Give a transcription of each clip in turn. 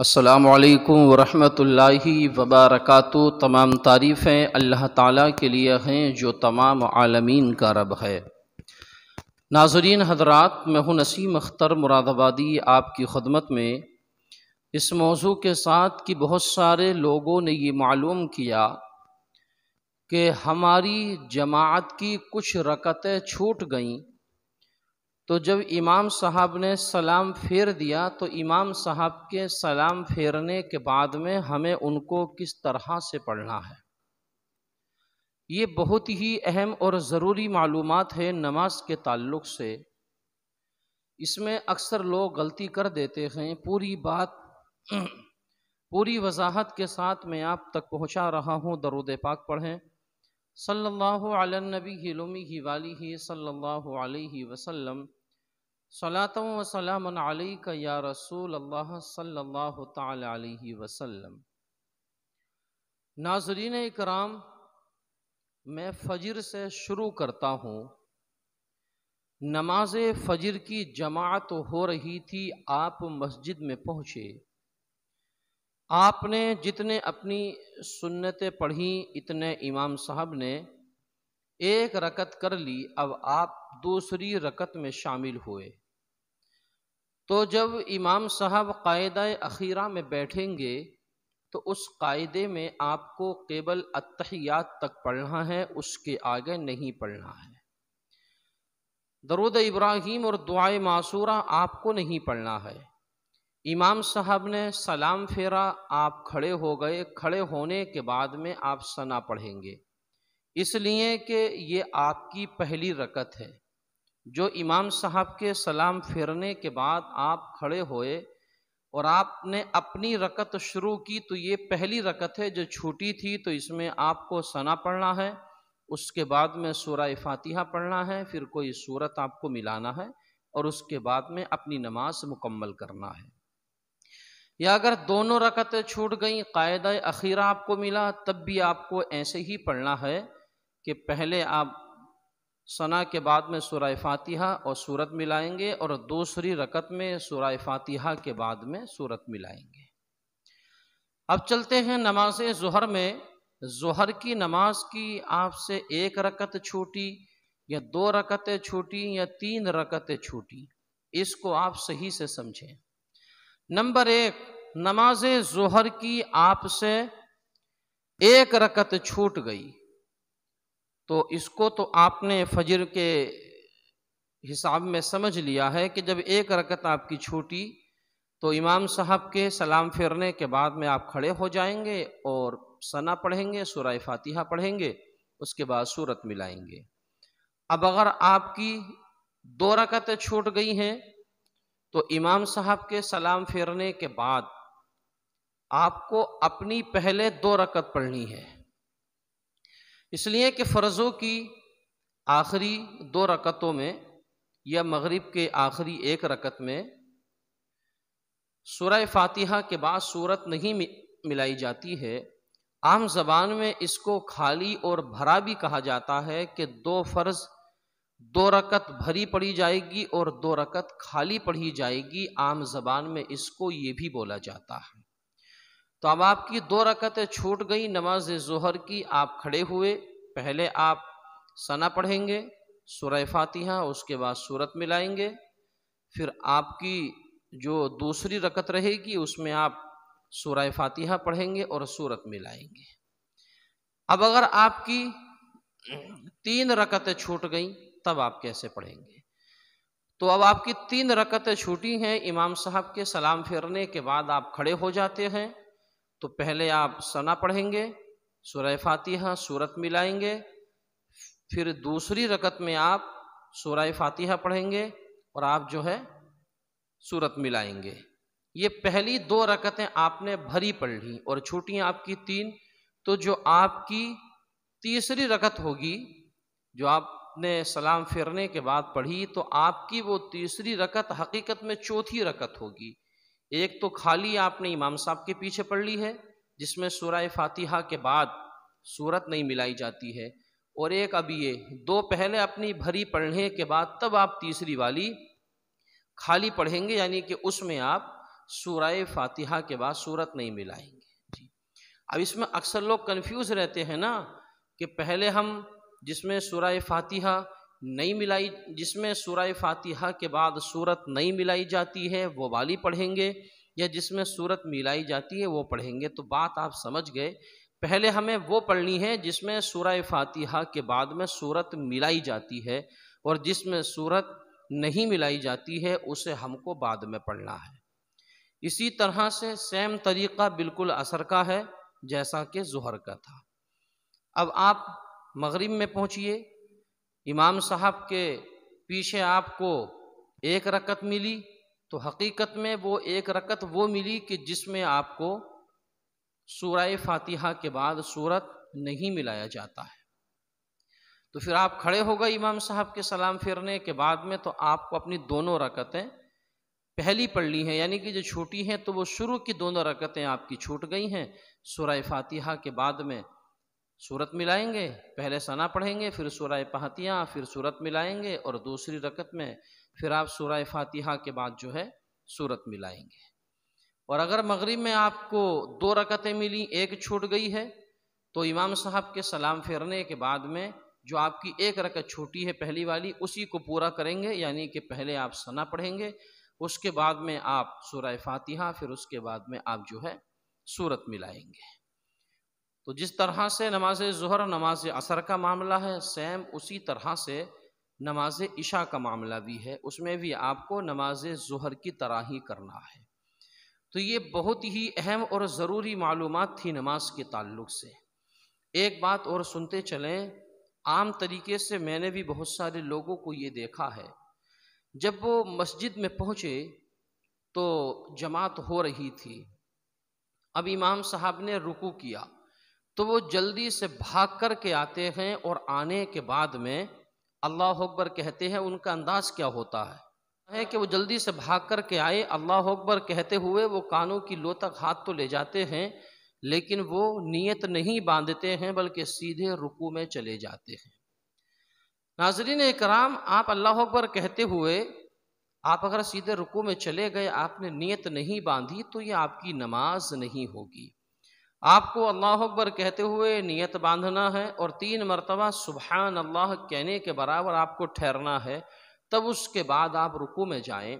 असलकम वरहमतुल्लाहि वबरकत तमाम तारीफ़ें अल्लाह ताला के लिए हैं जो तमाम आलमीन का रब है नाजरीन हजरात मैं हूँ नसीम अख्तर मुरादाबादी आपकी खदमत में इस मौजू के साथ कि बहुत सारे लोगों ने ये मालूम किया कि हमारी जमात की कुछ रकतें छूट गईं तो जब इमाम साहब ने सलाम फेर दिया तो इमाम साहब के सलाम फेरने के बाद में हमें उनको किस तरह से पढ़ना है ये बहुत ही अहम और ज़रूरी मालूम है नमाज के ताल्लुक से इसमें अक्सर लोग गलती कर देते हैं पूरी बात पूरी वजाहत के साथ मैं आप तक पहुंचा रहा हूं दरुद पाक पढ़ें सल्लल्लाहु अला नबी हिलुमी वाली सल्लल्लाहु अलैहि वसल्लम सलातम व सलाम अलैका या रसूल अल्लाह सल्लल्लाहु ताला अलैहि वसल्लम नाजरीन इकराम मैं फजर से शुरू करता हूँ नमाज फजर की जमात हो रही थी आप मस्जिद में पहुँचे आपने जितने अपनी सुन्नतें पढ़ी इतने इमाम साहब ने एक रकत कर ली अब आप दूसरी रकत में शामिल हुए तो जब इमाम साहब कायदा अखीरा में बैठेंगे तो उस कायदे में आपको केवल अतहियात तक पढ़ना है उसके आगे नहीं पढ़ना है दरुद इब्राहिम और दुआ मासूरा आपको नहीं पढ़ना है इमाम साहब ने सलाम फेरा आप खड़े हो गए खड़े होने के बाद में आप सना पढ़ेंगे इसलिए कि ये आपकी पहली रकत है जो इमाम साहब के सलाम फेरने के बाद आप खड़े होए और आपने अपनी रकत शुरू की तो ये पहली रकत है जो छूटी थी तो इसमें आपको सना पढ़ना है उसके बाद में सूरह फातिहा पढ़ना है फिर कोई सूरत आपको मिलाना है और उसके बाद में अपनी नमाज मुकम्मल करना है या अगर दोनों रकतें छूट गई कायदा अखीरा आपको मिला तब भी आपको ऐसे ही पढ़ना है कि पहले आप सना के बाद में सूर्य फातिहा और सूरत मिलाएंगे और दूसरी रकत में सूर्य फातिहा के बाद में सूरत मिलाएंगे अब चलते हैं नमाज जहर में जहर की नमाज की आपसे एक रकत छूटी या दो रकतें छूटी या तीन रकतें छूटी इसको आप सही से समझें नंबर एक नमाज जहर की आपसे एक रकत छूट गई तो इसको तो आपने फजर के हिसाब में समझ लिया है कि जब एक रकत आपकी छूटी तो इमाम साहब के सलाम फेरने के बाद में आप खड़े हो जाएंगे और सना पढ़ेंगे सराय फातिहा पढ़ेंगे उसके बाद सूरत मिलाएंगे अब अगर आपकी दो रकतें छूट गई हैं तो इमाम साहब के सलाम फेरने के बाद आपको अपनी पहले दो रकत पढ़नी है इसलिए कि फ़र्ज़ों की आखिरी दो रकतों में या मगरिब के आखिरी एक रकत में सूरह फातिहा के बाद सूरत नहीं मिलाई जाती है आम जबान में इसको खाली और भरा भी कहा जाता है कि दो फ़र्ज़ दो रकत भरी पढ़ी जाएगी और दो रकत खाली पढ़ी जाएगी आम जबान में इसको ये भी बोला जाता है तो अब आपकी दो रकतें छूट गई नमाज जहर की आप खड़े हुए पहले आप सना पढ़ेंगे सुरह फातिहा उसके बाद सूरत मिलाएंगे फिर आपकी जो दूसरी रकत रहेगी उसमें आप सूरह फातिहा पढ़ेंगे और सूरत मिलाएंगे अब अगर आपकी तीन रकतें छूट गई तब आप कैसे पढ़ेंगे तो अब आपकी तीन रकतें छूटी हैं इमाम साहब के सलाम फेरने के बाद आप खड़े हो जाते हैं तो पहले आप सना पढ़ेंगे सुरह फातिहा सूरत मिलाएंगे फिर दूसरी रकत में आप सुरह फातिहा पढ़ेंगे और आप जो है सूरत मिलाएंगे ये पहली दो रकतें आपने भरी पढ़ ली और छूटी आपकी तीन तो जो आपकी तीसरी रकत होगी जो आप ने सलाम फिरने के बाद पढ़ी तो आपकी वो तीसरी रकत हकीकत में चौथी रकत होगी एक तो खाली आपने इमाम साहब के पीछे पढ़ ली है जिसमें सूरह फातिहा के बाद सूरत नहीं मिलाई जाती है और एक अब ये दो पहले अपनी भरी पढ़ने के बाद तब आप तीसरी वाली खाली पढ़ेंगे यानी कि उसमें आप सूरह फातिहा के बाद सूरत नहीं मिलाएंगे जी अब इसमें अक्सर लोग कन्फ्यूज रहते हैं ना कि पहले हम जिसमें सूरह फातिहा नहीं मिलाई जिसमें सूरह फातिहा के बाद सूरत नहीं मिलाई जाती है वो वाली पढ़ेंगे या जिसमें सूरत मिलाई जाती है वो पढ़ेंगे तो बात आप समझ गए पहले हमें वो पढ़नी है जिसमें सूरह फातिहा के बाद में सूरत मिलाई जाती है और जिसमें सूरत नहीं मिलाई जाती है उसे हमको बाद में पढ़ना है इसी तरह से सेम तरीक़ा बिल्कुल असर का है जैसा कि जहर का था अब आप मगरिब में पहुंचिए इमाम साहब के पीछे आपको एक रकत मिली तो हकीकत में वो एक रकत वो मिली कि जिसमें आपको सूरह फातिहा के बाद सूरत नहीं मिलाया जाता है तो फिर आप खड़े हो गए इमाम साहब के सलाम फिरने के बाद में तो आपको अपनी दोनों रकतें पहली पढ़ ली हैं यानी कि जो छूटी हैं तो वो शुरू की दोनों रकतें आपकी छूट गई हैं सूरह फातिहा के बाद में सूरत मिलाएंगे पहले सना पढ़ेंगे फिर सूरह फातिहा फिर सूरत मिलाएंगे और दूसरी रकत में फिर आप सूरह फातिहा के बाद जो है सूरत मिलाएंगे और अगर मगरिब में आपको दो रकतें मिली एक छूट गई है तो इमाम साहब के सलाम फेरने के बाद में जो आपकी एक रकत छूटी है पहली वाली उसी को पूरा करेंगे यानी कि पहले आप सना पढ़ेंगे उसके बाद में आप सूरह फातिहा फिर उसके बाद में आप जो है सूरत मिलाएंगे तो जिस तरह से नमाज जहर नमाज असर का मामला है सेम उसी तरह से नमाज इशा का मामला भी है उसमें भी आपको नमाज जहर की तरह ही करना है तो ये बहुत ही अहम और ज़रूरी मालूम थी नमाज के ताल्लुक से एक बात और सुनते चलें आम तरीके से मैंने भी बहुत सारे लोगों को ये देखा है जब वो मस्जिद में पहुँचे तो जमात हो रही थी अब इमाम साहब ने रुकू किया तो वो जल्दी से भाग कर के आते हैं और आने के बाद में अल्लाह अकबर कहते हैं उनका अंदाज क्या होता है है कि वो जल्दी से भाग कर के आए अल्लाह अकबर कहते हुए वो कानों की लो तक हाथ तो ले जाते हैं लेकिन वो नियत नहीं बांधते हैं बल्कि सीधे रुकू में चले जाते हैं नाजरीन कराम आप अल्लाह अकबर कहते हुए आप अगर सीधे रुकू में चले गए आपने नियत नहीं बांधी तो ये आपकी नमाज नहीं होगी आपको अल्लाह अकबर कहते हुए नियत बांधना है और तीन मरतबा सुबहान अल्लाह कहने के बराबर आपको ठहरना है तब उसके बाद आप रुकू में जाएं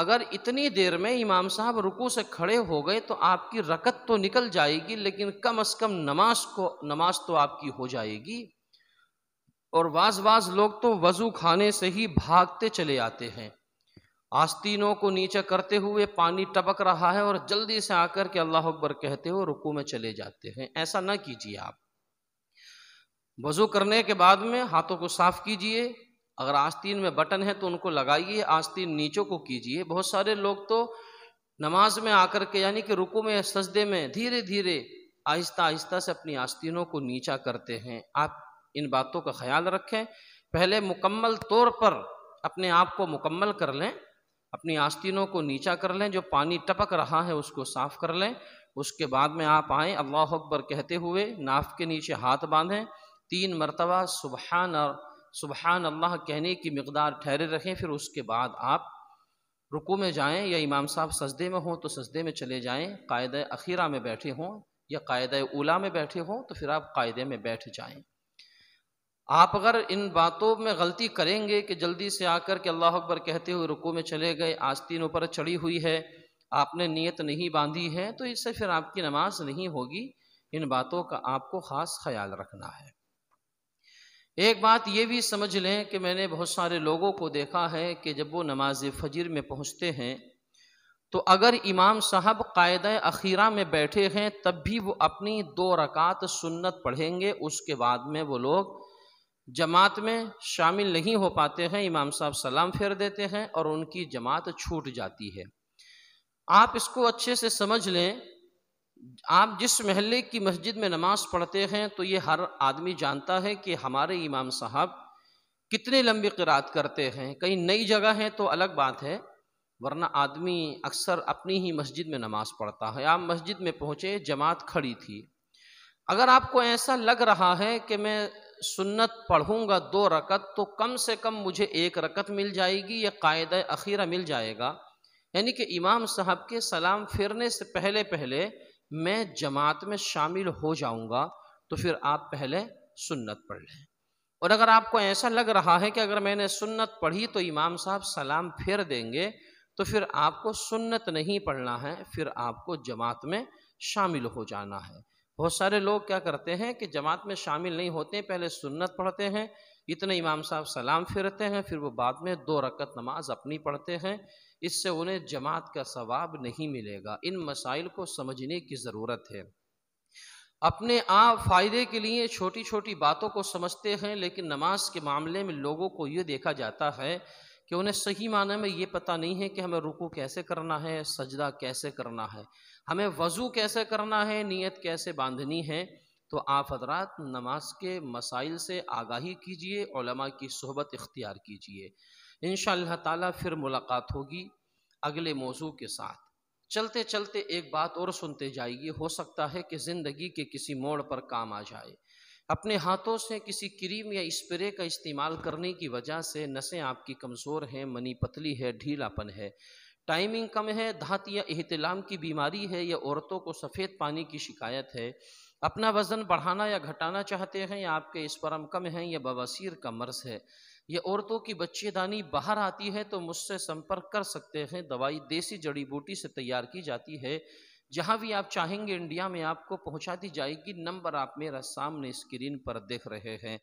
अगर इतनी देर में इमाम साहब रुकू से खड़े हो गए तो आपकी रकत तो निकल जाएगी लेकिन कम अज़ कम नमाज को नमाज तो आपकी हो जाएगी और वाज वाज लोग तो वज़ू खाने से ही भागते चले आते हैं आस्तीनों को नीचे करते हुए पानी टपक रहा है और जल्दी से आकर के अल्लाह अकबर कहते हुए रुकू में चले जाते हैं ऐसा ना कीजिए आप वजू करने के बाद में हाथों को साफ कीजिए अगर आस्तीन में बटन है तो उनको लगाइए आस्तीन नीचों को कीजिए बहुत सारे लोग तो नमाज में आकर के यानी कि रुकू में सजदे में धीरे धीरे आहिस्ता आहिस्ता से अपनी आस्तीनों को नीचा करते हैं आप इन बातों का ख्याल रखें पहले मुकम्मल तौर पर अपने आप को मुकम्मल कर लें अपनी आस्तीनों को नीचा कर लें जो पानी टपक रहा है उसको साफ कर लें उसके बाद में आप आएँ अल्लाह अकबर कहते हुए नाफ के नीचे हाथ बांधें तीन मरतबा सुबहान सुबहान अल्लाह कहने की मकदार ठहरे रखें फिर उसके बाद आप रुकू में जाएं या इमाम साहब सजदे में हों तो सजदे में चले जाएं कायद अखीरा में बैठे हों या कायद उला में बैठे हों तो फिर आप कायदे में बैठ जाएं आप अगर इन बातों में गलती करेंगे कि जल्दी से आकर के अल्लाह अकबर कहते हुए रुको में चले गए आस्तीन ऊपर चढ़ी हुई है आपने नियत नहीं बांधी है तो इससे फिर आपकी नमाज नहीं होगी इन बातों का आपको ख़ास ख्याल रखना है एक बात ये भी समझ लें कि मैंने बहुत सारे लोगों को देखा है कि जब वो नमाज फजर में पहुँचते हैं तो अगर इमाम साहब कायद अखीरा में बैठे हैं तब भी वो अपनी दो रकात सुन्नत पढ़ेंगे उसके बाद में वो लोग जमात में शामिल नहीं हो पाते हैं इमाम साहब सलाम फेर देते हैं और उनकी जमात छूट जाती है आप इसको अच्छे से समझ लें आप जिस महल की मस्जिद में नमाज पढ़ते हैं तो ये हर आदमी जानता है कि हमारे इमाम साहब कितने लंबी किरात करते हैं कहीं नई जगह है तो अलग बात है वरना आदमी अक्सर अपनी ही मस्जिद में नमाज पढ़ता है आप मस्जिद में पहुँचे जमात खड़ी थी अगर आपको ऐसा लग रहा है कि मैं सुन्नत पढ़ूंगा दो रकत तो कम से कम मुझे एक रकत मिल जाएगी या कायद अखीरा मिल जाएगा यानी कि इमाम साहब के सलाम फिरने से पहले पहले मैं जमात में शामिल हो जाऊंगा तो फिर आप पहले सुन्नत पढ़ लें और अगर आपको ऐसा लग रहा है कि अगर मैंने सुन्नत पढ़ी तो इमाम साहब सलाम फिर देंगे तो फिर आपको सुन्नत नहीं पढ़ना है फिर आपको जमात में शामिल हो जाना है बहुत सारे लोग क्या करते हैं कि जमात में शामिल नहीं होते पहले सुन्नत पढ़ते हैं इतने इमाम साहब सलाम फिरते हैं फिर वो बाद में दो रकत नमाज अपनी पढ़ते हैं इससे उन्हें जमात का सवाब नहीं मिलेगा इन मसाइल को समझने की ज़रूरत है अपने आप फ़ायदे के लिए छोटी छोटी बातों को समझते हैं लेकिन नमाज के मामले में लोगों को ये देखा जाता है कि उन्हें सही माने में ये पता नहीं है कि हमें रुकू कैसे करना है सजदा कैसे करना है हमें वज़ू कैसे करना है नीयत कैसे बांधनी है तो आप हजरात नमाज के मसाइल से आगाही कीजिए की सहबत इख्तियार कीजिए इन ताला फिर मुलाकात होगी अगले मौजू के साथ चलते चलते एक बात और सुनते जाइए हो सकता है कि ज़िंदगी के किसी मोड़ पर काम आ जाए अपने हाथों से किसी क्रीम या स्प्रे का इस्तेमाल करने की वजह से नसें आपकी कमज़ोर हैं मनी पतली है ढीलापन है टाइमिंग कम है धात या अहतलाम की बीमारी है या औरतों को सफ़ेद पानी की शिकायत है अपना वज़न बढ़ाना या घटाना चाहते हैं या आपके परम कम है या बवासीर का मर्ज है या औरतों की बच्चेदानी बाहर आती है तो मुझसे संपर्क कर सकते हैं दवाई देसी जड़ी बूटी से तैयार की जाती है जहाँ भी आप चाहेंगे इंडिया में आपको पहुँचा दी जाएगी नंबर आप मेरा सामने स्क्रीन पर देख रहे हैं